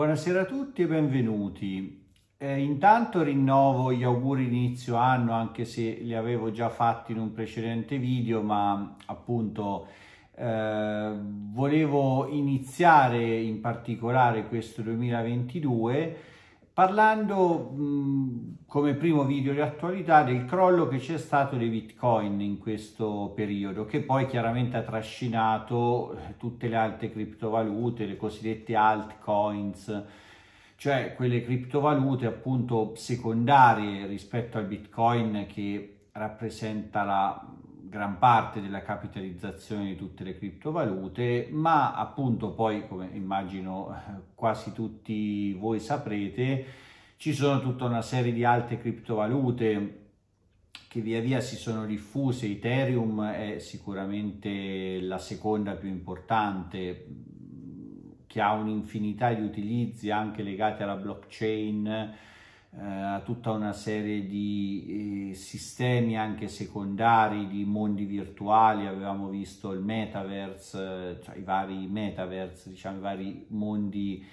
Buonasera a tutti e benvenuti. Eh, intanto rinnovo gli auguri di inizio anno, anche se li avevo già fatti in un precedente video, ma appunto eh, volevo iniziare in particolare questo 2022 parlando mh, come primo video di attualità del crollo che c'è stato dei bitcoin in questo periodo che poi chiaramente ha trascinato eh, tutte le altre criptovalute le cosiddette altcoins cioè quelle criptovalute appunto secondarie rispetto al bitcoin che rappresenta la gran parte della capitalizzazione di tutte le criptovalute ma appunto poi come immagino eh, quasi tutti voi saprete ci sono tutta una serie di altre criptovalute che via via si sono diffuse, Ethereum è sicuramente la seconda più importante, che ha un'infinità di utilizzi anche legati alla blockchain, eh, a tutta una serie di eh, sistemi anche secondari, di mondi virtuali, avevamo visto il metaverse, eh, cioè i vari metaverse, diciamo i vari mondi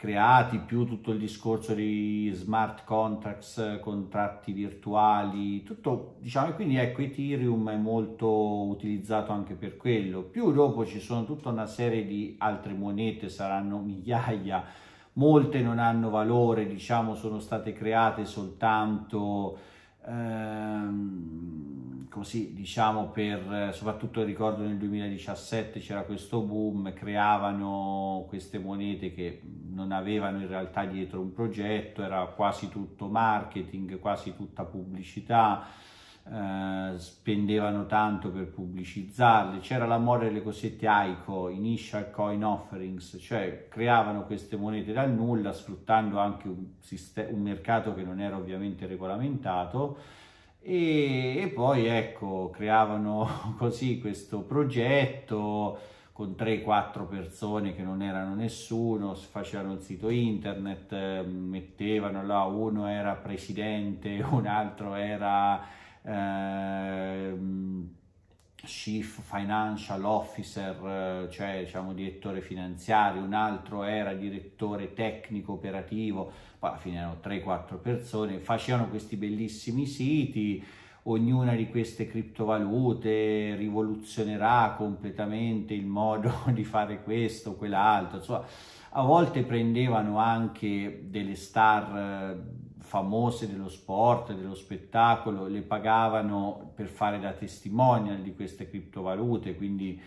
creati, più tutto il discorso di smart contracts, contratti virtuali, tutto, diciamo, quindi ecco, Ethereum è molto utilizzato anche per quello. Più dopo ci sono tutta una serie di altre monete, saranno migliaia, molte non hanno valore, diciamo, sono state create soltanto ehm, così diciamo per soprattutto ricordo nel 2017 c'era questo boom, creavano queste monete che non avevano in realtà dietro un progetto, era quasi tutto marketing, quasi tutta pubblicità eh, spendevano tanto per pubblicizzarle, c'era l'amore delle cosette ICO, Initial Coin Offerings, cioè creavano queste monete dal nulla sfruttando anche un, un mercato che non era ovviamente regolamentato e, e poi ecco creavano così questo progetto con 3-4 persone che non erano nessuno, facevano il sito internet, eh, mettevano là, uno era presidente, un altro era ehm, chief financial officer, eh, cioè diciamo direttore finanziario, un altro era direttore tecnico operativo, poi alla fine erano 3-4 persone, facevano questi bellissimi siti, ognuna di queste criptovalute rivoluzionerà completamente il modo di fare questo, o quell'altro, insomma, a volte prendevano anche delle star eh, famose dello sport, dello spettacolo, le pagavano per fare da testimonial di queste criptovalute, quindi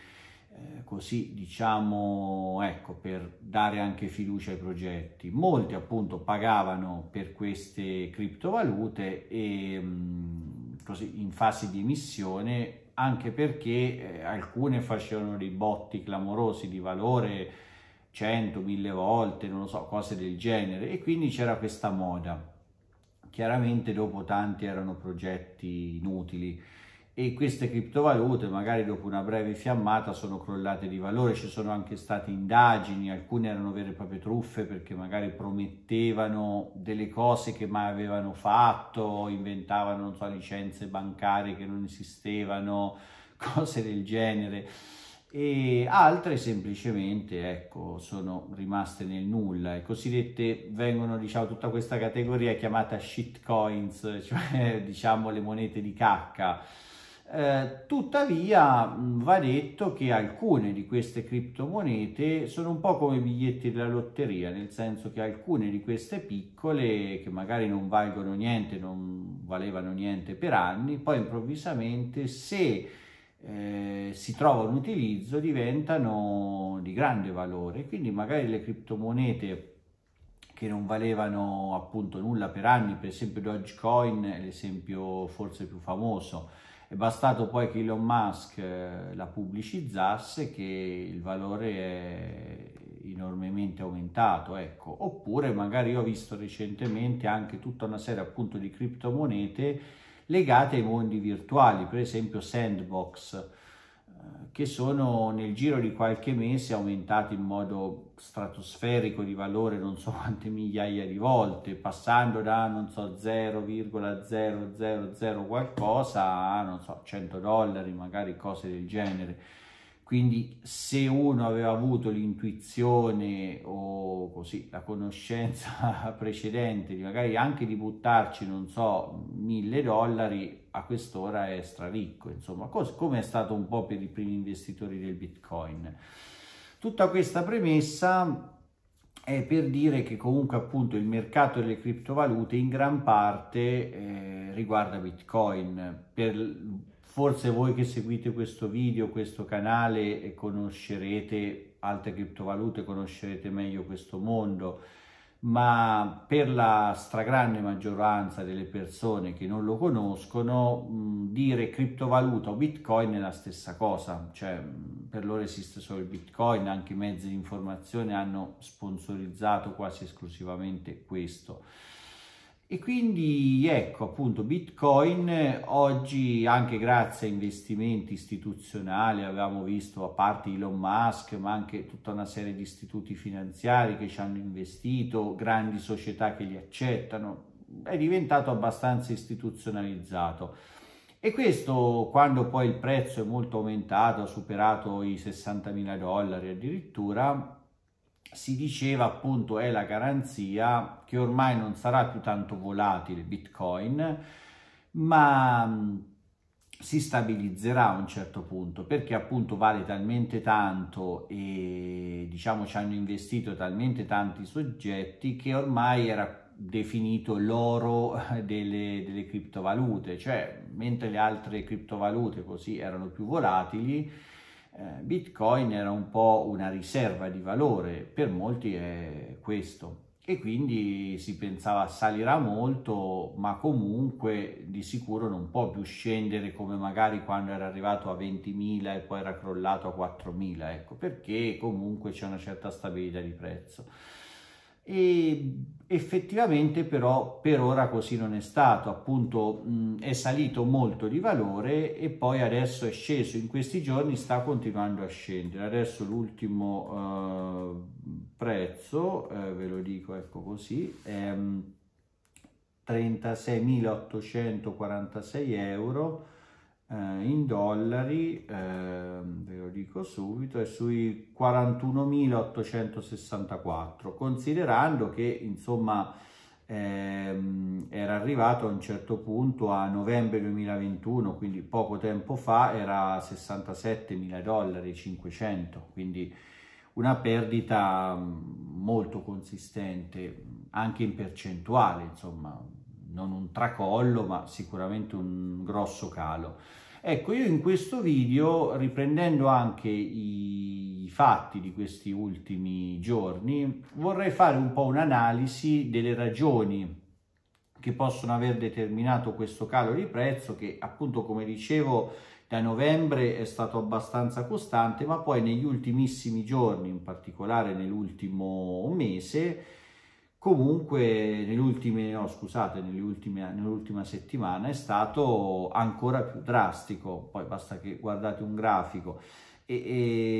eh, così diciamo ecco per dare anche fiducia ai progetti. Molti appunto pagavano per queste criptovalute e mh, mm, così in fase di emissione anche perché eh, alcune facevano dei botti clamorosi di valore 100, 1000 volte, non lo so, cose del genere e quindi c'era questa moda chiaramente dopo tanti erano progetti inutili e queste criptovalute magari dopo una breve fiammata sono crollate di valore, ci sono anche state indagini, alcune erano vere e proprie truffe perché magari promettevano delle cose che mai avevano fatto, inventavano so, licenze bancarie che non esistevano, cose del genere e altre semplicemente ecco, sono rimaste nel nulla e cosiddette vengono diciamo tutta questa categoria chiamata shitcoins cioè diciamo le monete di cacca eh, tuttavia mm, va detto che alcune di queste criptomonete sono un po' come i biglietti della lotteria, nel senso che alcune di queste piccole, che magari non valgono niente, non valevano niente per anni, poi improvvisamente se eh, si trova un utilizzo, diventano di grande valore. Quindi magari le criptomonete che non valevano appunto nulla per anni, per esempio Dogecoin è l'esempio forse più famoso, è bastato poi che Elon Musk eh, la pubblicizzasse che il valore è enormemente aumentato, ecco. Oppure magari ho visto recentemente anche tutta una serie appunto di criptomonete legate ai mondi virtuali, per esempio sandbox, eh, che sono nel giro di qualche mese aumentati in modo stratosferico di valore non so quante migliaia di volte, passando da non so 0,000 qualcosa a non so 100 dollari, magari cose del genere. Quindi se uno aveva avuto l'intuizione o così la conoscenza precedente di magari anche di buttarci, non so, mille dollari, a quest'ora è straricco, insomma, come è stato un po' per i primi investitori del Bitcoin. Tutta questa premessa è per dire che comunque appunto il mercato delle criptovalute in gran parte eh, riguarda Bitcoin per Forse voi che seguite questo video, questo canale, eh, conoscerete altre criptovalute, conoscerete meglio questo mondo, ma per la stragrande maggioranza delle persone che non lo conoscono, mm, dire criptovaluta o bitcoin è la stessa cosa, cioè mm, per loro esiste solo il bitcoin, anche i mezzi di informazione hanno sponsorizzato quasi esclusivamente questo. E quindi ecco appunto Bitcoin eh, oggi anche grazie a investimenti istituzionali, avevamo visto a parte Elon Musk, ma anche tutta una serie di istituti finanziari che ci hanno investito, grandi società che li accettano, è diventato abbastanza istituzionalizzato. E questo quando poi il prezzo è molto aumentato, ha superato i 60 mila dollari addirittura, si diceva appunto è la garanzia che ormai non sarà più tanto volatile Bitcoin, ma si stabilizzerà a un certo punto perché appunto vale talmente tanto e diciamo ci hanno investito talmente tanti soggetti che ormai era definito l'oro delle, delle criptovalute, cioè mentre le altre criptovalute così erano più volatili, eh, Bitcoin era un po' una riserva di valore, per molti è questo e quindi si pensava salirà molto ma comunque di sicuro non può più scendere come magari quando era arrivato a 20.000 e poi era crollato a 4.000 ecco perché comunque c'è una certa stabilità di prezzo e effettivamente però per ora così non è stato, appunto mh, è salito molto di valore e poi adesso è sceso, in questi giorni sta continuando a scendere, adesso l'ultimo eh, prezzo, eh, ve lo dico ecco così, è 36.846 euro, eh, in dollari, eh, ve lo dico subito, è sui 41.864, considerando che insomma ehm, era arrivato a un certo punto a novembre 2021, quindi poco tempo fa era 67.000 dollari 500, quindi una perdita mm, molto consistente anche in percentuale, insomma, non un tracollo, ma sicuramente un grosso calo. Ecco, io in questo video, riprendendo anche i fatti di questi ultimi giorni, vorrei fare un po' un'analisi delle ragioni che possono aver determinato questo calo di prezzo che appunto come dicevo da novembre è stato abbastanza costante ma poi negli ultimissimi giorni in particolare nell'ultimo mese comunque no, scusate, nell'ultima settimana è stato ancora più drastico, poi basta che guardate un grafico e,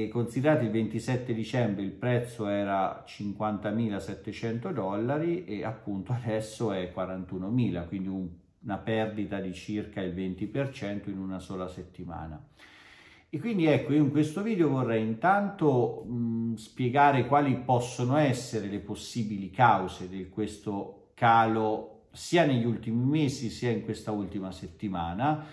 e considerate il 27 dicembre il prezzo era 50.700 dollari e appunto adesso è 41.000, quindi un, una perdita di circa il 20% in una sola settimana. E quindi ecco, io in questo video vorrei intanto mh, spiegare quali possono essere le possibili cause di questo calo sia negli ultimi mesi sia in questa ultima settimana.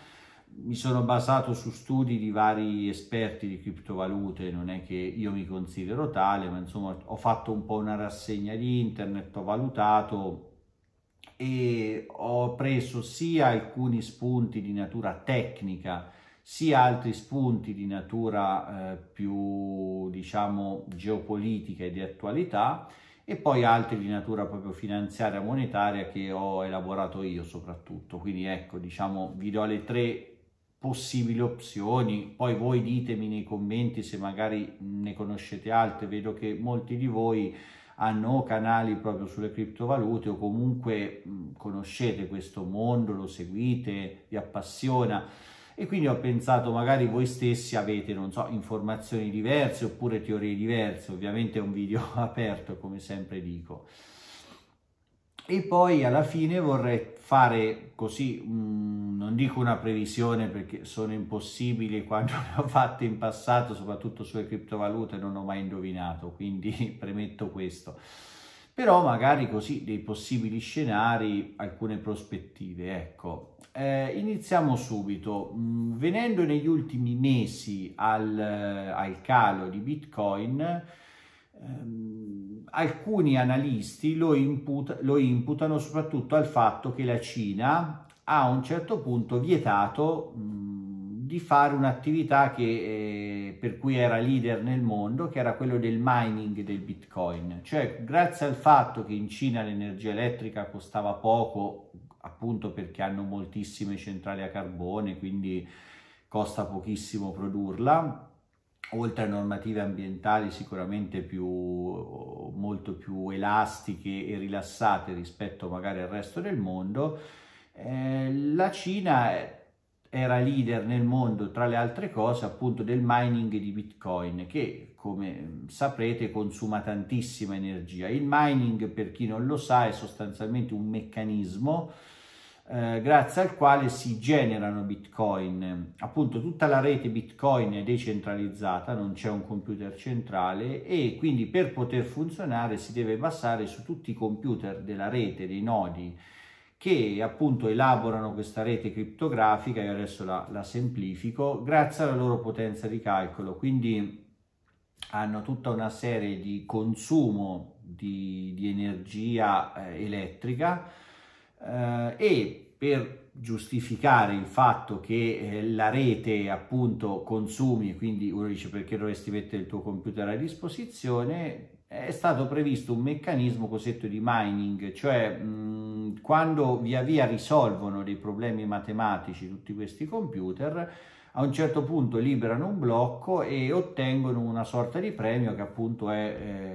Mi sono basato su studi di vari esperti di criptovalute, non è che io mi considero tale, ma insomma ho fatto un po' una rassegna di internet, ho valutato e ho preso sia alcuni spunti di natura tecnica sia altri spunti di natura eh, più diciamo geopolitica e di attualità e poi altri di natura proprio finanziaria monetaria che ho elaborato io soprattutto quindi ecco diciamo vi do le tre possibili opzioni poi voi ditemi nei commenti se magari ne conoscete altre vedo che molti di voi hanno canali proprio sulle criptovalute o comunque conoscete questo mondo lo seguite vi appassiona e quindi ho pensato magari voi stessi avete, non so, informazioni diverse oppure teorie diverse, ovviamente è un video aperto come sempre dico. E poi alla fine vorrei fare così, mh, mm, non dico una previsione perché sono impossibili quando ne ho fatte in passato, soprattutto sulle criptovalute non ho mai indovinato, quindi premetto questo però magari così dei possibili scenari, alcune prospettive, ecco. Eh, iniziamo subito. Mm, venendo negli ultimi mesi al, eh, al calo di Bitcoin, ehm, alcuni analisti lo, imputa, lo imputano soprattutto al fatto che la Cina a un certo punto vietato mh, mm, di fare un'attività che, eh, per cui era leader nel mondo, che era quello del mining del bitcoin. Cioè, grazie al fatto che in Cina l'energia elettrica costava poco, appunto perché hanno moltissime centrali a carbone, quindi costa pochissimo produrla, oltre a normative ambientali sicuramente più, molto più elastiche e rilassate rispetto magari al resto del mondo, eh, la Cina era leader nel mondo, tra le altre cose, appunto del mining di Bitcoin, che come saprete consuma tantissima energia. Il mining, per chi non lo sa, è sostanzialmente un meccanismo eh, grazie al quale si generano Bitcoin. Appunto tutta la rete Bitcoin è decentralizzata, non c'è un computer centrale e quindi per poter funzionare si deve basare su tutti i computer della rete, dei nodi, che appunto elaborano questa rete criptografica, io adesso la, la semplifico, grazie alla loro potenza di calcolo, quindi hanno tutta una serie di consumo di, di energia eh, elettrica eh, e per giustificare il fatto che eh, la rete appunto consumi, quindi uno dice perché dovresti mettere il tuo computer a disposizione, è stato previsto un meccanismo cosiddetto di mining, cioè mh, quando via via risolvono dei problemi matematici tutti questi computer, a un certo punto liberano un blocco e ottengono una sorta di premio che appunto è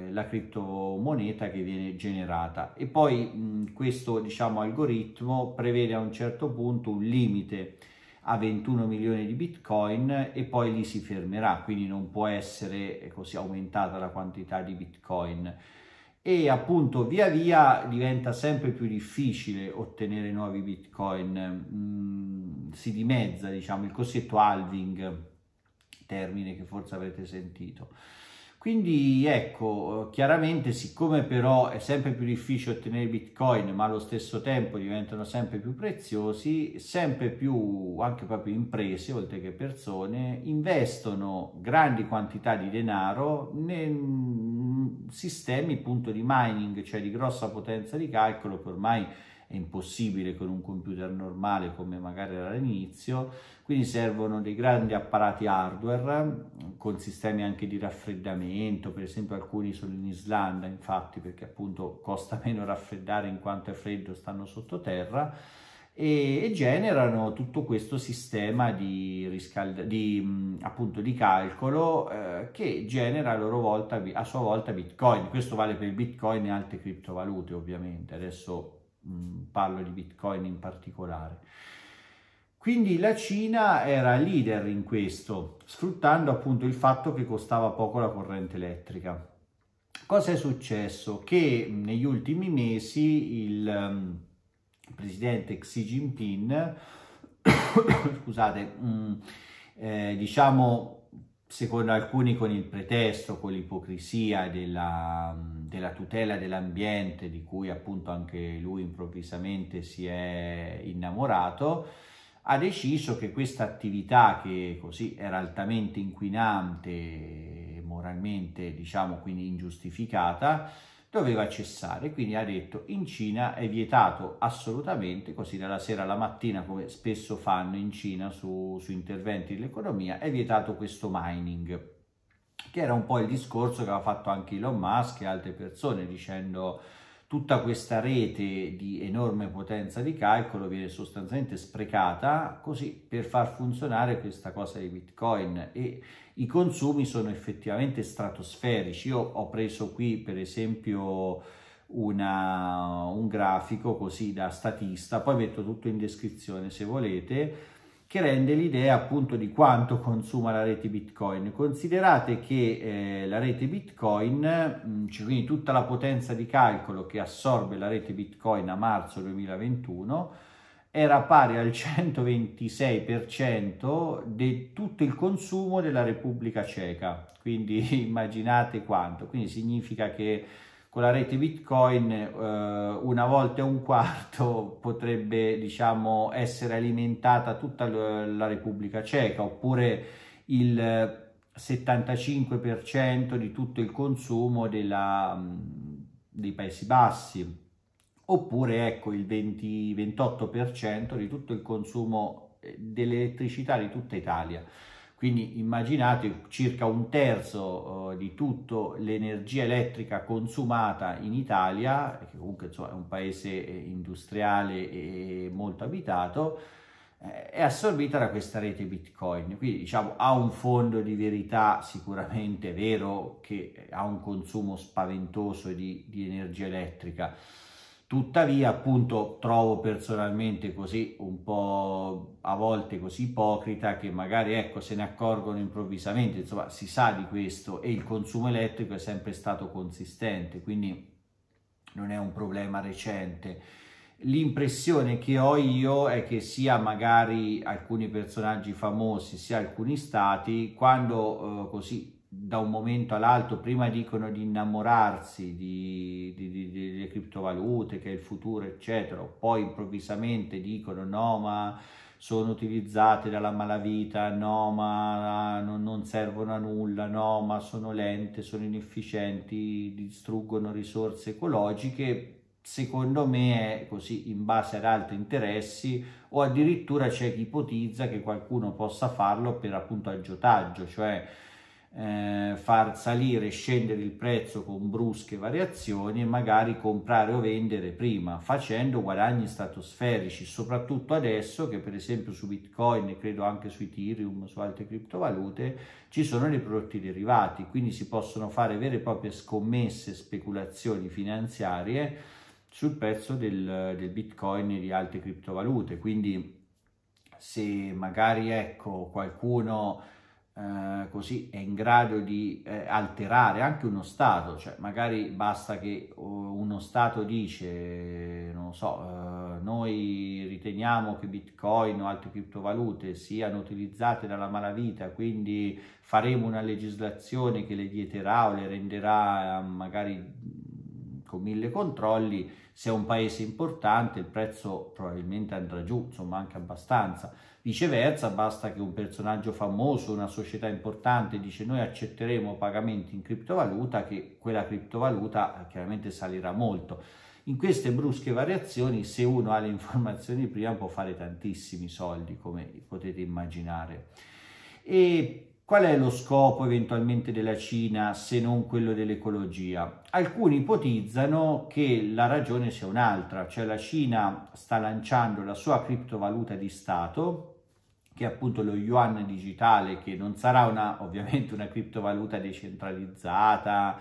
eh, la criptomoneta che viene generata e poi mh, questo diciamo algoritmo prevede a un certo punto un limite a 21 milioni di bitcoin e poi lì si fermerà quindi non può essere eh, così aumentata la quantità di bitcoin e appunto via via diventa sempre più difficile ottenere nuovi bitcoin, mm, si dimezza diciamo il cosiddetto halving, termine che forse avrete sentito. Quindi ecco, chiaramente siccome però è sempre più difficile ottenere bitcoin, ma allo stesso tempo diventano sempre più preziosi, sempre più anche proprio imprese, oltre che persone, investono grandi quantità di denaro nel, sistemi appunto di mining, cioè di grossa potenza di calcolo che ormai è impossibile con un computer normale come magari era all'inizio, quindi servono dei grandi apparati hardware con sistemi anche di raffreddamento, per esempio alcuni sono in Islanda infatti perché appunto costa meno raffreddare in quanto è freddo, stanno sottoterra e, e generano tutto questo sistema di, riscald- di, mm, appunto, di calcolo eh, che genera a, loro volta, a sua volta Bitcoin. Questo vale per Bitcoin e altre criptovalute ovviamente, adesso mh, mm, parlo di Bitcoin in particolare. Quindi la Cina era leader in questo, sfruttando appunto il fatto che costava poco la corrente elettrica. Cosa è successo? Che mm, negli ultimi mesi il, presidente Xi Jinping, scusate, mh, mm, eh, diciamo secondo alcuni con il pretesto, con l'ipocrisia della, mm, della tutela dell'ambiente di cui appunto anche lui improvvisamente si è innamorato, ha deciso che questa attività che così era altamente inquinante, moralmente diciamo quindi ingiustificata, doveva cessare. Quindi ha detto in Cina è vietato assolutamente, così dalla sera alla mattina come spesso fanno in Cina su, su interventi dell'economia, è vietato questo mining che era un po' il discorso che aveva fatto anche Elon Musk e altre persone dicendo tutta questa rete di enorme potenza di calcolo viene sostanzialmente sprecata così per far funzionare questa cosa di Bitcoin e i consumi sono effettivamente stratosferici. Io ho preso qui per esempio una, un grafico così da statista, poi metto tutto in descrizione se volete, che rende l'idea appunto di quanto consuma la rete Bitcoin. Considerate che eh, la rete Bitcoin, mm, cioè, quindi tutta la potenza di calcolo che assorbe la rete Bitcoin a marzo 2021, era pari al 126% di tutto il consumo della Repubblica Ceca, quindi immaginate quanto, quindi significa che con la rete Bitcoin eh, una volta e un quarto potrebbe diciamo essere alimentata tutta la Repubblica Ceca oppure il 75% di tutto il consumo della, dei Paesi Bassi oppure ecco il 20, 28% di tutto il consumo eh, dell'elettricità di tutta Italia. Quindi immaginate circa un terzo eh, di tutta l'energia elettrica consumata in Italia, che comunque insomma, è un paese eh, industriale e molto abitato, eh, è assorbita da questa rete Bitcoin. Quindi diciamo ha un fondo di verità sicuramente vero che ha un consumo spaventoso di, di energia elettrica Tuttavia, appunto, trovo personalmente così un po' a volte così ipocrita che magari ecco se ne accorgono improvvisamente, insomma, si sa di questo e il consumo elettrico è sempre stato consistente, quindi non è un problema recente. L'impressione che ho io è che sia magari alcuni personaggi famosi, sia alcuni stati, quando eh, così da un momento all'altro, prima dicono di innamorarsi di, di, di, delle criptovalute, che è il futuro, eccetera, poi improvvisamente dicono no, ma sono utilizzate dalla malavita, no, ma non, non servono a nulla, no, ma sono lente, sono inefficienti, distruggono risorse ecologiche, secondo me è così in base ad altri interessi o addirittura c'è chi ipotizza che qualcuno possa farlo per appunto aggiotaggio, cioè eh, far salire e scendere il prezzo con brusche variazioni e magari comprare o vendere prima facendo guadagni stratosferici soprattutto adesso che per esempio su bitcoin e credo anche su ethereum su altre criptovalute ci sono dei prodotti derivati quindi si possono fare vere e proprie scommesse speculazioni finanziarie sul prezzo del, del bitcoin e di altre criptovalute quindi se magari ecco qualcuno eh, così è in grado di eh, alterare anche uno Stato, cioè magari basta che eh, uno Stato dice, non so, eh, noi riteniamo che Bitcoin o altre criptovalute siano utilizzate dalla malavita, quindi faremo una legislazione che le vieterà o le renderà eh, magari con mille controlli, se è un paese importante il prezzo probabilmente andrà giù, insomma anche abbastanza Viceversa, basta che un personaggio famoso, una società importante dice noi accetteremo pagamenti in criptovaluta, che quella criptovaluta eh, chiaramente salirà molto. In queste brusche variazioni, se uno ha le informazioni prima, può fare tantissimi soldi, come potete immaginare. E Qual è lo scopo eventualmente della Cina se non quello dell'ecologia? Alcuni ipotizzano che la ragione sia un'altra, cioè la Cina sta lanciando la sua criptovaluta di Stato che è appunto lo yuan digitale, che non sarà una, ovviamente una criptovaluta decentralizzata,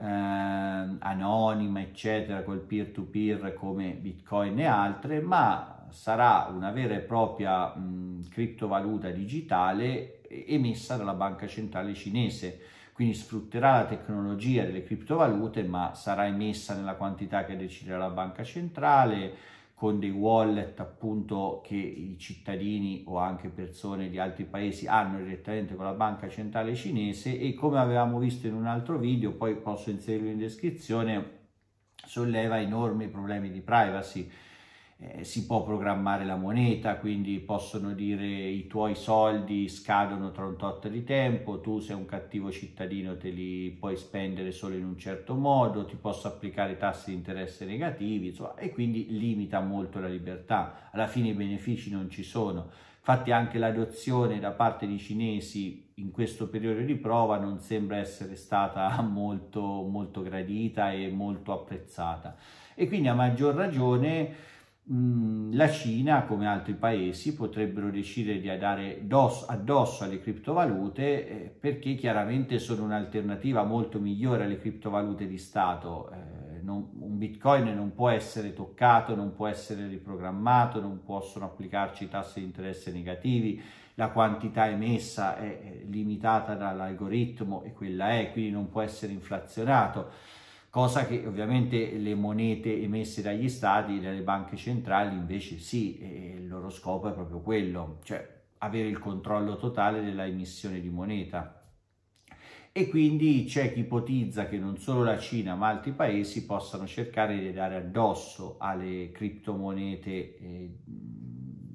eh, anonima, eccetera, col peer-to-peer come Bitcoin e altre, ma sarà una vera e propria mh, criptovaluta digitale emessa dalla Banca Centrale Cinese. Quindi sfrutterà la tecnologia delle criptovalute, ma sarà emessa nella quantità che deciderà la Banca Centrale, con dei wallet appunto che i cittadini o anche persone di altri paesi hanno direttamente con la banca centrale cinese e come avevamo visto in un altro video, poi posso inserirlo in descrizione, solleva enormi problemi di privacy eh, si può programmare la moneta, quindi possono dire i tuoi soldi scadono tra un tot di tempo, tu sei un cattivo cittadino, te li puoi spendere solo in un certo modo, ti posso applicare tassi di interesse negativi, insomma, e quindi limita molto la libertà. Alla fine i benefici non ci sono. Infatti anche l'adozione da parte di cinesi in questo periodo di prova non sembra essere stata molto, molto gradita e molto apprezzata. E quindi a maggior ragione Mm, la Cina, come altri paesi, potrebbero decidere di dare addosso alle criptovalute eh, perché chiaramente sono un'alternativa molto migliore alle criptovalute di Stato. Eh, un bitcoin non può essere toccato, non può essere riprogrammato, non possono applicarci tassi di interesse negativi, la quantità emessa è limitata dall'algoritmo e quella è, quindi non può essere inflazionato cosa che ovviamente le monete emesse dagli stati, e dalle banche centrali invece sì, il loro scopo è proprio quello, cioè avere il controllo totale della emissione di moneta. E quindi c'è chi ipotizza che non solo la Cina ma altri paesi possano cercare di dare addosso alle criptomonete eh,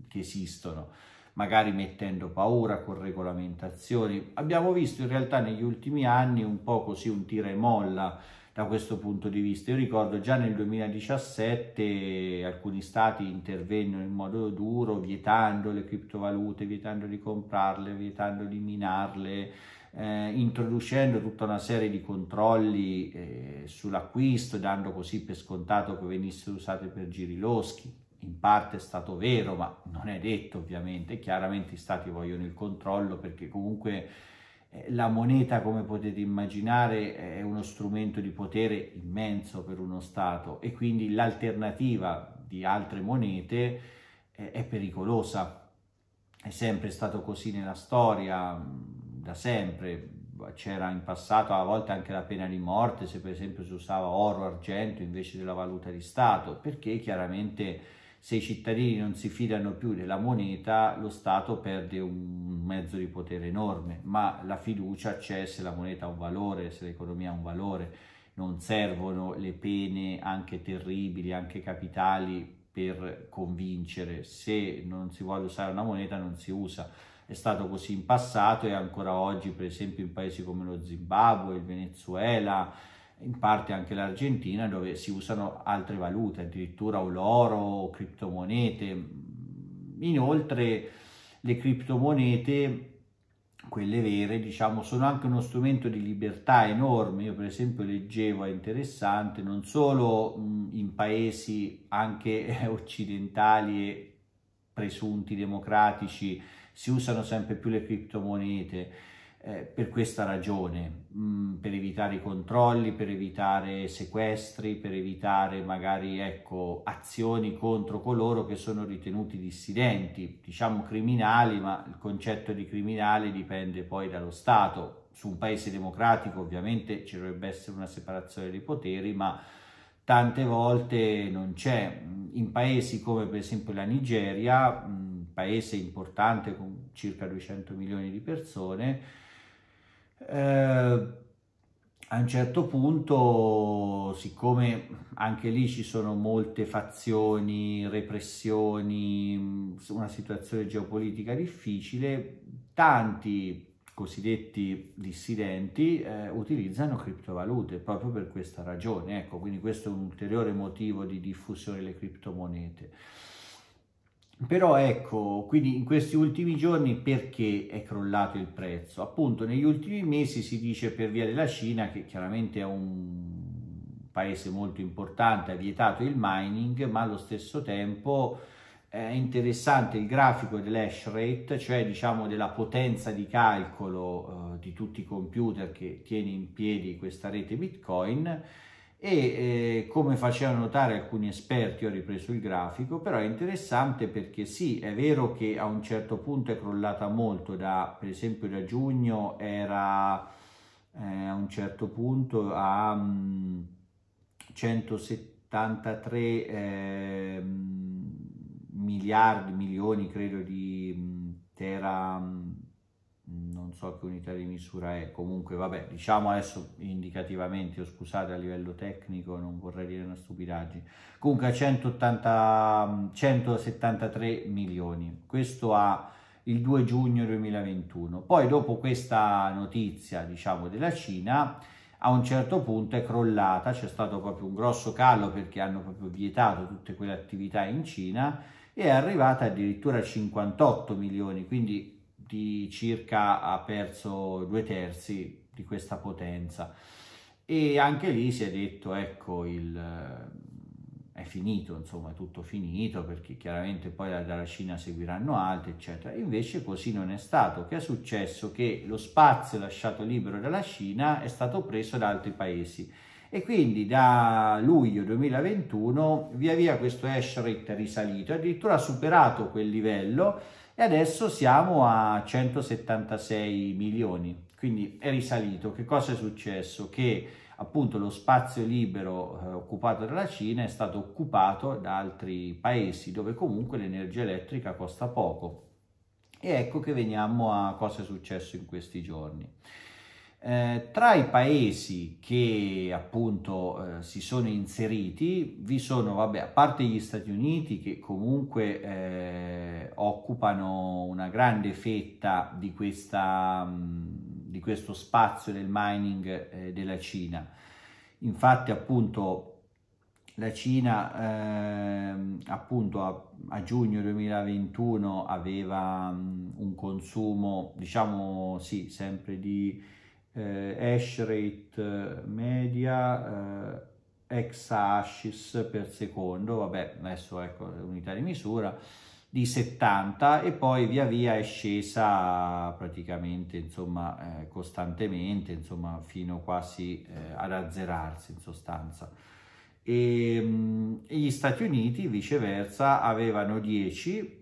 che esistono, magari mettendo paura con regolamentazioni. Abbiamo visto in realtà negli ultimi anni un po' così un tira e molla da questo punto di vista. Io ricordo già nel 2017 alcuni stati intervennero in modo duro vietando le criptovalute, vietando di comprarle, vietando di minarle, eh, introducendo tutta una serie di controlli eh, sull'acquisto, dando così per scontato che venissero usate per giri loschi. In parte è stato vero, ma non è detto ovviamente. Chiaramente i stati vogliono il controllo perché comunque eh, la moneta, come potete immaginare, è uno strumento di potere immenso per uno Stato e quindi l'alternativa di altre monete eh, è pericolosa. È sempre stato così nella storia, mm, da sempre. C'era in passato a volte anche la pena di morte se per esempio si usava oro argento invece della valuta di Stato, perché chiaramente se i cittadini non si fidano più della moneta, lo Stato perde un mezzo di potere enorme, ma la fiducia c'è se la moneta ha un valore, se l'economia ha un valore, non servono le pene anche terribili, anche capitali per convincere, se non si vuole usare una moneta non si usa. È stato così in passato e ancora oggi, per esempio in paesi come lo Zimbabwe, il Venezuela, in parte anche l'Argentina dove si usano altre valute, addirittura l'oro o criptomonete. Inoltre le criptomonete, quelle vere, diciamo, sono anche uno strumento di libertà enorme. Io per esempio leggevo, è interessante, non solo in paesi anche occidentali e presunti democratici si usano sempre più le criptomonete, eh, per questa ragione, mh, mm, per evitare i controlli, per evitare sequestri, per evitare magari ecco, azioni contro coloro che sono ritenuti dissidenti, diciamo criminali, ma il concetto di criminale dipende poi dallo Stato. Su un paese democratico ovviamente ci dovrebbe essere una separazione dei poteri, ma tante volte non c'è. Mm, in paesi come per esempio la Nigeria, un mm, paese importante con circa 200 milioni di persone, eh, a un certo punto, siccome anche lì ci sono molte fazioni, repressioni, una situazione geopolitica difficile, tanti cosiddetti dissidenti eh, utilizzano criptovalute proprio per questa ragione. Ecco, quindi questo è un ulteriore motivo di diffusione delle criptomonete. Però ecco, quindi in questi ultimi giorni perché è crollato il prezzo? Appunto negli ultimi mesi si dice per via della Cina, che chiaramente è un paese molto importante, ha vietato il mining, ma allo stesso tempo è interessante il grafico dell'hash rate, cioè diciamo della potenza di calcolo eh, di tutti i computer che tiene in piedi questa rete Bitcoin, e eh, come facevano notare alcuni esperti, ho ripreso il grafico, però è interessante perché sì, è vero che a un certo punto è crollata molto, da, per esempio da giugno era eh, a un certo punto a um, 173 eh, miliardi, milioni credo di um, tera... Um, so che unità di misura è, comunque vabbè, diciamo adesso indicativamente, o scusate a livello tecnico, non vorrei dire una stupidaggine, comunque a 180, 173 milioni, questo a il 2 giugno 2021. Poi dopo questa notizia, diciamo, della Cina, a un certo punto è crollata, c'è stato proprio un grosso calo perché hanno proprio vietato tutte quelle attività in Cina è arrivata addirittura a 58 milioni, quindi minuti circa ha perso due terzi di questa potenza e anche lì si è detto ecco il, eh, è finito insomma è tutto finito perché chiaramente poi dalla Cina seguiranno altri eccetera invece così non è stato che è successo che lo spazio lasciato libero dalla Cina è stato preso da altri paesi e quindi da luglio 2021 via via questo hash rate è risalito, addirittura ha superato quel livello e adesso siamo a 176 milioni, quindi è risalito. Che cosa è successo? Che appunto lo spazio libero eh, occupato dalla Cina è stato occupato da altri paesi dove comunque l'energia elettrica costa poco. E ecco che veniamo a cosa è successo in questi giorni. Eh, tra i paesi che appunto eh, si sono inseriti vi sono, vabbè, a parte gli Stati Uniti che comunque eh, occupano una grande fetta di, questa, mh, mm, di questo spazio del mining eh, della Cina. Infatti appunto la Cina ehm, appunto a, a, giugno 2021 aveva mh, mm, un consumo diciamo sì sempre di eh, hash rate eh, media, eh, ex hashes per secondo, vabbè adesso ecco unità di misura, di 70 e poi via via è scesa praticamente insomma eh, costantemente insomma fino quasi eh, ad azzerarsi in sostanza. E, ehm, mh, gli Stati Uniti viceversa avevano 10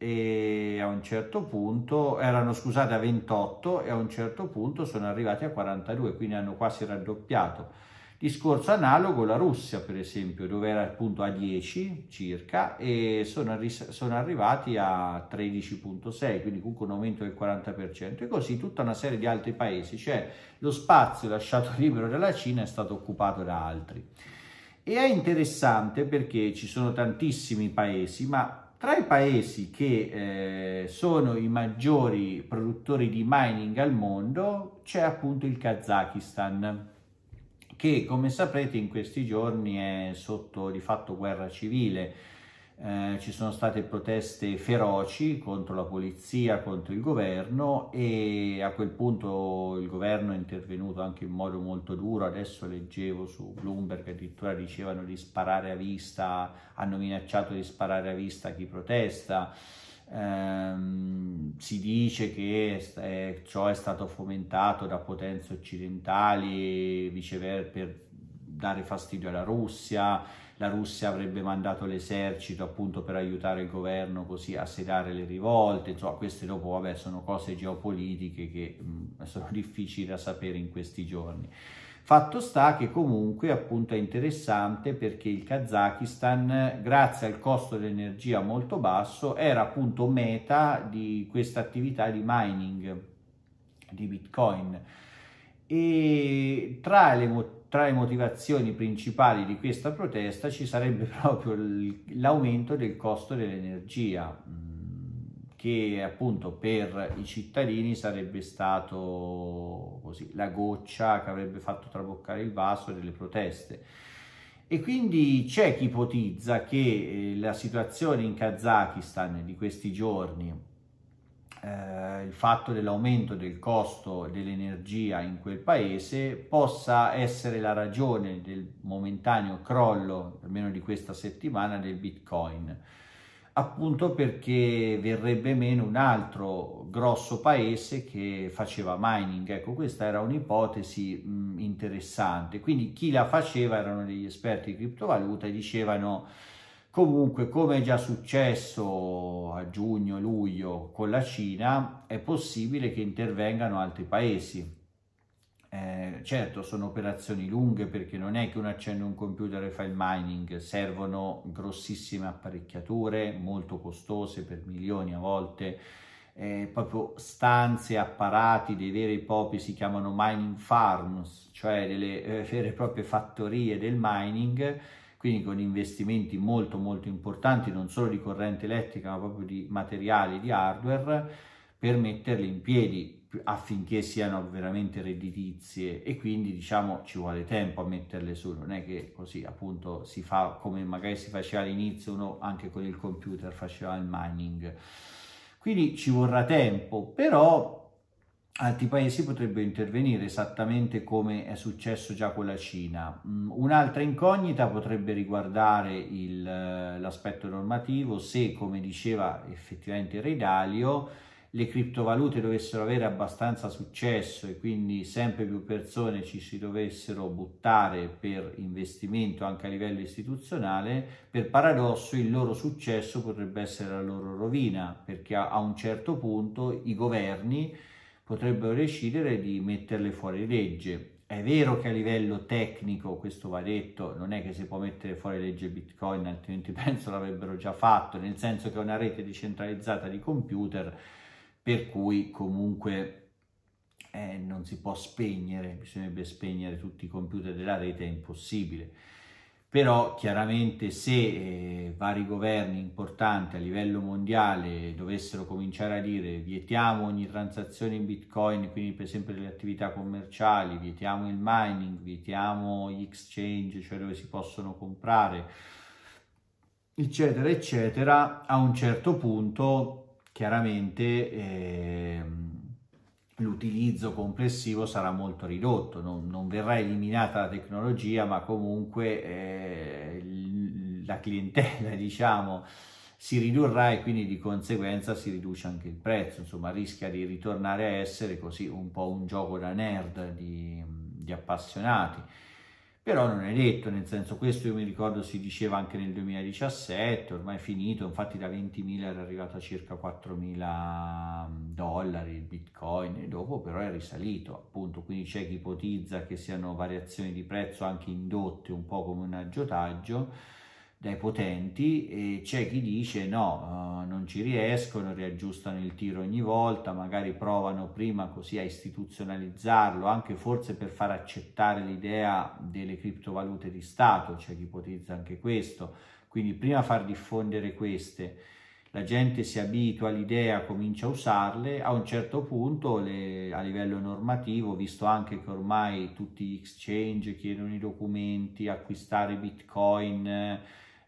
e a un certo punto erano scusate a 28 e a un certo punto sono arrivati a 42 quindi hanno quasi raddoppiato discorso analogo la Russia per esempio dove era appunto a 10 circa e sono, arri sono arrivati a 13.6 quindi comunque un aumento del 40% e così tutta una serie di altri paesi cioè lo spazio lasciato libero dalla Cina è stato occupato da altri e è interessante perché ci sono tantissimi paesi ma tra i paesi che eh, sono i maggiori produttori di mining al mondo c'è appunto il Kazakistan, che come saprete in questi giorni è sotto di fatto guerra civile eh, ci sono state proteste feroci contro la polizia, contro il governo e a quel punto il governo è intervenuto anche in modo molto duro, adesso leggevo su Bloomberg addirittura dicevano di sparare a vista, hanno minacciato di sparare a vista chi protesta. Ehm, si dice che è, eh, ciò è stato fomentato da potenze occidentali viceversa per dare fastidio alla Russia, la Russia avrebbe mandato l'esercito appunto per aiutare il governo così a sedare le rivolte, insomma queste dopo vabbè sono cose geopolitiche che mh, sono difficili da sapere in questi giorni. Fatto sta che comunque appunto è interessante perché il Kazakistan, grazie al costo dell'energia molto basso, era appunto meta di questa attività di mining di Bitcoin. E tra le motivazioni tra le motivazioni principali di questa protesta ci sarebbe proprio l'aumento del costo dell'energia mm, che appunto per i cittadini sarebbe stato così, la goccia che avrebbe fatto traboccare il vaso delle proteste. E quindi c'è chi ipotizza che eh, la situazione in Kazakistan di questi giorni eh, il fatto dell'aumento del costo dell'energia in quel paese possa essere la ragione del momentaneo crollo, almeno di questa settimana, del bitcoin appunto perché verrebbe meno un altro grosso paese che faceva mining. Ecco, questa era un'ipotesi interessante. Quindi chi la faceva erano degli esperti di criptovaluta e dicevano Comunque, come è già successo a giugno, luglio con la Cina, è possibile che intervengano altri paesi. Eh, certo, sono operazioni lunghe perché non è che uno accende un computer e fa il mining, servono grossissime apparecchiature, molto costose per milioni a volte, eh, proprio stanze, apparati, dei veri e propri si chiamano mining farms, cioè delle eh, vere e proprie fattorie del mining quindi con investimenti molto molto importanti non solo di corrente elettrica ma proprio di materiali, di hardware per metterle in piedi affinché siano veramente redditizie e quindi diciamo ci vuole tempo a metterle su, non è che così appunto si fa come magari si faceva all'inizio uno anche con il computer faceva il mining. Quindi ci vorrà tempo, però altri paesi potrebbero intervenire esattamente come è successo già con la Cina. Mm, un'altra incognita potrebbe riguardare il, eh, l'aspetto normativo se, come diceva effettivamente Redalio, le criptovalute dovessero avere abbastanza successo e quindi sempre più persone ci si dovessero buttare per investimento anche a livello istituzionale, per paradosso il loro successo potrebbe essere la loro rovina, perché a un certo punto i governi potrebbero decidere di metterle fuori legge. È vero che a livello tecnico questo va detto, non è che si può mettere fuori legge Bitcoin, altrimenti penso l'avrebbero già fatto, nel senso che è una rete decentralizzata di computer, per cui comunque eh, non si può spegnere, bisognerebbe spegnere tutti i computer della rete, è impossibile però chiaramente se eh, vari governi importanti a livello mondiale dovessero cominciare a dire vietiamo ogni transazione in bitcoin, quindi per esempio le attività commerciali, vietiamo il mining, vietiamo gli exchange, cioè dove si possono comprare, eccetera, eccetera, a un certo punto chiaramente... Eh, l'utilizzo complessivo sarà molto ridotto, non, non, verrà eliminata la tecnologia, ma comunque eh, la clientela, diciamo, si ridurrà e quindi di conseguenza si riduce anche il prezzo, insomma rischia di ritornare a essere così un po' un gioco da nerd, di, di appassionati però non è detto, nel senso questo io mi ricordo si diceva anche nel 2017, ormai è finito, infatti da 20.000 era arrivato a circa 4.000 mm, dollari il bitcoin e dopo però è risalito appunto, quindi c'è chi ipotizza che siano variazioni di prezzo anche indotte un po' come un aggiotaggio, dai potenti e c'è chi dice no, eh, non ci riescono, riaggiustano il tiro ogni volta, magari provano prima così a istituzionalizzarlo, anche forse per far accettare l'idea delle criptovalute di Stato, c'è chi ipotizza anche questo, quindi prima far diffondere queste la gente si abitua all'idea, comincia a usarle, a un certo punto le, a livello normativo, visto anche che ormai tutti gli exchange chiedono i documenti, acquistare bitcoin,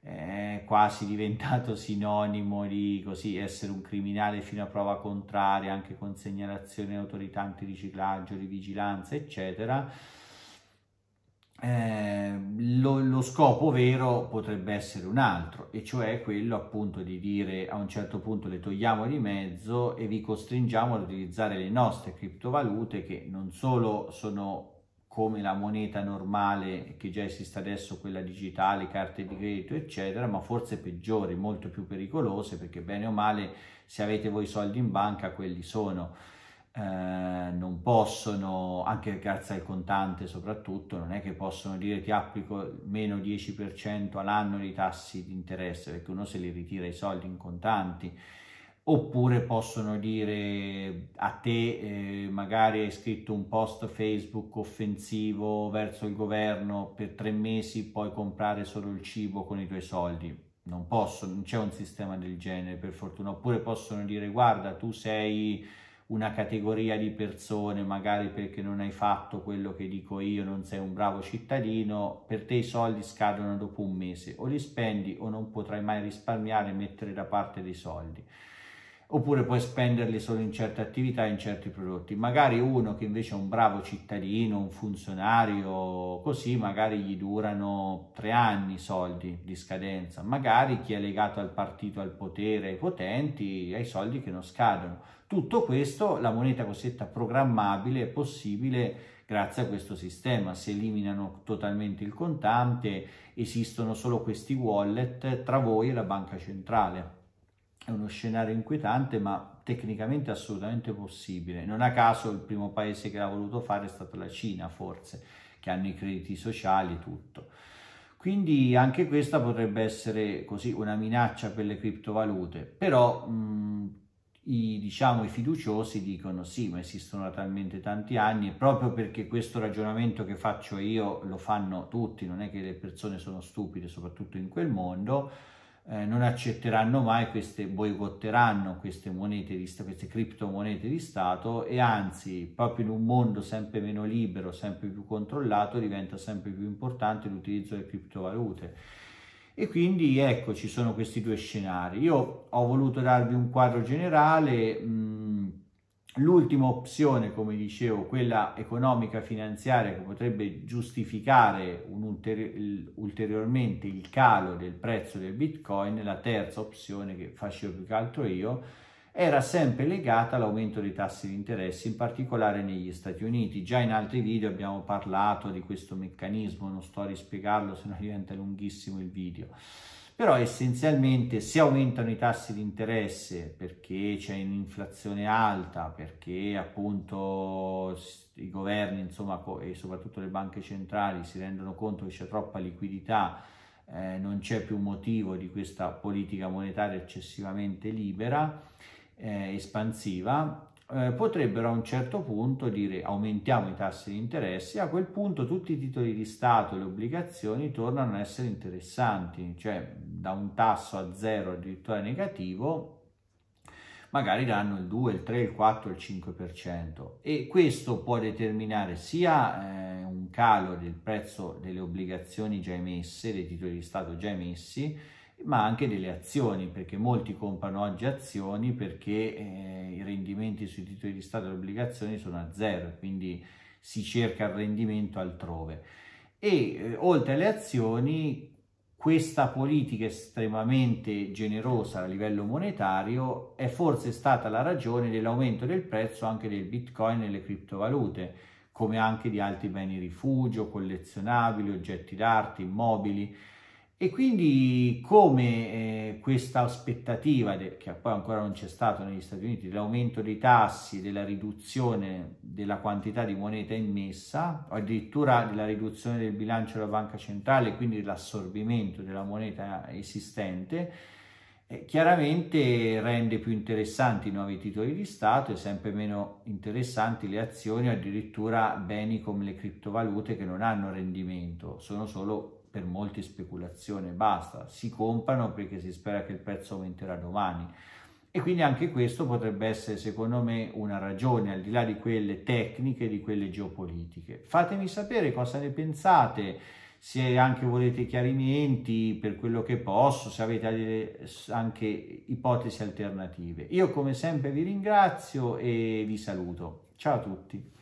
eh, quasi diventato sinonimo di così essere un criminale fino a prova contraria, anche con segnalazione autorità antiriciclaggio, di vigilanza, eccetera. Eh, lo, lo, scopo vero potrebbe essere un altro, e cioè quello appunto di dire a un certo punto le togliamo di mezzo e vi costringiamo ad utilizzare le nostre criptovalute che non solo sono come la moneta normale che già esiste adesso, quella digitale, carte di credito, eccetera, ma forse peggiori, molto più pericolose, perché bene o male, se avete voi soldi in banca, quelli sono. Eh, non possono, anche grazie al contante soprattutto, non è che possono dire ti applico meno 10% all'anno di tassi di interesse, perché uno se li ritira i soldi in contanti oppure possono dire a te eh, magari hai scritto un post Facebook offensivo verso il governo per tre mesi puoi comprare solo il cibo con i tuoi soldi non posso, non c'è un sistema del genere per fortuna oppure possono dire guarda tu sei una categoria di persone magari perché non hai fatto quello che dico io non sei un bravo cittadino per te i soldi scadono dopo un mese o li spendi o non potrai mai risparmiare e mettere da parte dei soldi oppure puoi spenderli solo in certe attività, in certi prodotti. Magari uno che invece è un bravo cittadino, un funzionario, così magari gli durano tre anni i soldi di scadenza. Magari chi è legato al partito, al potere, ai potenti, ha i soldi che non scadono. Tutto questo la moneta cosiddetta programmabile è possibile grazie a questo sistema. Si eliminano totalmente il contante, esistono solo questi wallet tra voi e la banca centrale è uno scenario inquietante, ma tecnicamente assolutamente possibile. Non a caso il primo paese che l'ha voluto fare è stata la Cina, forse, che hanno i crediti sociali e tutto. Quindi anche questa potrebbe essere così una minaccia per le criptovalute, però mh, i, diciamo, i fiduciosi dicono sì, ma esistono da talmente tanti anni e proprio perché questo ragionamento che faccio io lo fanno tutti, non è che le persone sono stupide, soprattutto in quel mondo, eh, non accetteranno mai queste, boicotteranno queste monete di Stato, queste criptomonete di Stato e anzi proprio in un mondo sempre meno libero, sempre più controllato diventa sempre più importante l'utilizzo delle criptovalute. E quindi ecco ci sono questi due scenari. Io ho voluto darvi un quadro generale. Mh, mm, L'ultima opzione, come dicevo, quella economica finanziaria che potrebbe giustificare ulteri ulteriormente il calo del prezzo del Bitcoin, la terza opzione che facevo più che altro io, era sempre legata all'aumento dei tassi di interesse, in particolare negli Stati Uniti. Già in altri video abbiamo parlato di questo meccanismo, non sto a rispiegarlo, se no diventa lunghissimo il video però essenzialmente se aumentano i tassi di interesse perché c'è un'inflazione alta, perché appunto i governi insomma, e soprattutto le banche centrali si rendono conto che c'è troppa liquidità, eh, non c'è più motivo di questa politica monetaria eccessivamente libera, eh, espansiva, eh, potrebbero a un certo punto dire aumentiamo i tassi di interesse, a quel punto tutti i titoli di Stato e le obbligazioni tornano a essere interessanti, cioè da un tasso a zero addirittura negativo, magari danno il 2, il 3, il 4, il 5% e questo può determinare sia eh, un calo del prezzo delle obbligazioni già emesse, dei titoli di Stato già emessi, ma anche delle azioni, perché molti comprano oggi azioni perché eh, i rendimenti sui titoli di Stato e le obbligazioni sono a zero, quindi si cerca il rendimento altrove. E eh, oltre alle azioni questa politica estremamente generosa a livello monetario è forse stata la ragione dell'aumento del prezzo anche del bitcoin e delle criptovalute, come anche di altri beni rifugio, collezionabili, oggetti d'arte, immobili. E quindi come eh, questa aspettativa, de, che poi ancora non c'è stato negli Stati Uniti, dell'aumento dei tassi, della riduzione della quantità di moneta immessa, o addirittura della riduzione del bilancio della banca centrale, quindi dell'assorbimento della moneta esistente, eh, chiaramente rende più interessanti i nuovi titoli di Stato e sempre meno interessanti le azioni o addirittura beni come le criptovalute che non hanno rendimento, sono solo per molti speculazione, basta, si comprano perché si spera che il prezzo aumenterà domani. E quindi anche questo potrebbe essere, secondo me, una ragione, al di là di quelle tecniche, di quelle geopolitiche. Fatemi sapere cosa ne pensate, se anche volete chiarimenti per quello che posso, se avete anche ipotesi alternative. Io come sempre vi ringrazio e vi saluto. Ciao a tutti.